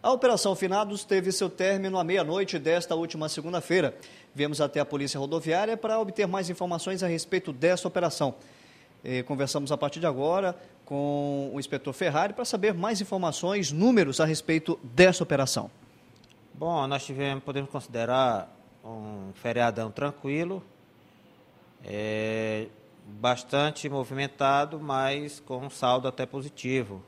A Operação Finados teve seu término à meia-noite desta última segunda-feira. Viemos até a Polícia Rodoviária para obter mais informações a respeito dessa operação. E conversamos a partir de agora com o inspetor Ferrari para saber mais informações, números a respeito dessa operação. Bom, nós tivemos, podemos considerar um feriadão tranquilo, é, bastante movimentado, mas com um saldo até positivo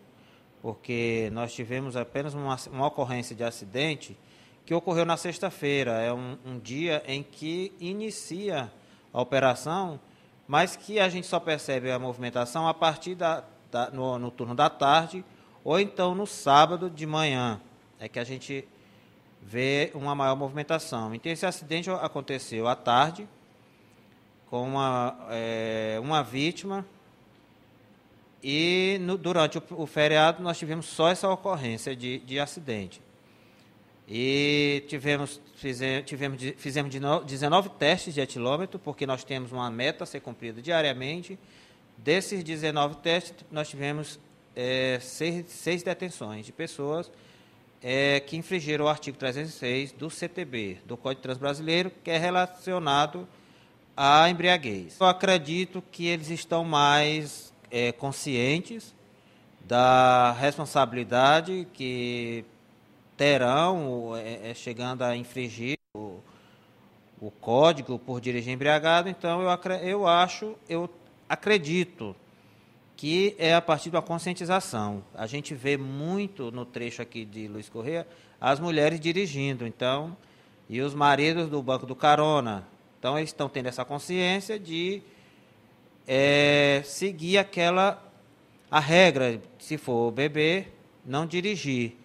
porque nós tivemos apenas uma, uma ocorrência de acidente que ocorreu na sexta-feira. É um, um dia em que inicia a operação, mas que a gente só percebe a movimentação a partir da, da no, no turno da tarde ou então no sábado de manhã. É que a gente vê uma maior movimentação. Então, esse acidente aconteceu à tarde, com uma, é, uma vítima e no, durante o, o, feriado nós tivemos só essa ocorrência de, de acidente. E tivemos, fizemos, tivemos, fizemos 19 testes de etilômetro, porque nós temos uma meta a ser cumprida diariamente. Desses 19 testes, nós tivemos é, seis, seis detenções de pessoas é, que infringiram o artigo 306 do CTB, do Código Transbrasileiro, que é relacionado à embriaguez. Eu acredito que eles estão mais é, conscientes da responsabilidade que terão é, é, chegando a infringir o, o, código por dirigir embriagado. Então, eu, eu acho, eu acredito que é a partir da conscientização. A gente vê muito no trecho aqui de Luiz Correia as mulheres dirigindo, então, e os maridos do banco do carona. Então, eles estão tendo essa consciência de é, seguir aquela a regra, se for beber, não dirigir.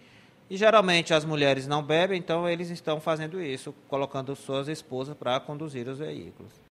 E geralmente as mulheres não bebem, então eles estão fazendo isso, colocando suas esposas para conduzir os veículos.